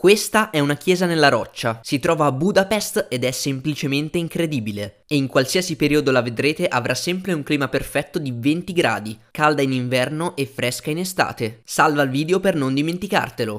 Questa è una chiesa nella roccia, si trova a Budapest ed è semplicemente incredibile. E in qualsiasi periodo la vedrete avrà sempre un clima perfetto di 20 gradi, calda in inverno e fresca in estate. Salva il video per non dimenticartelo.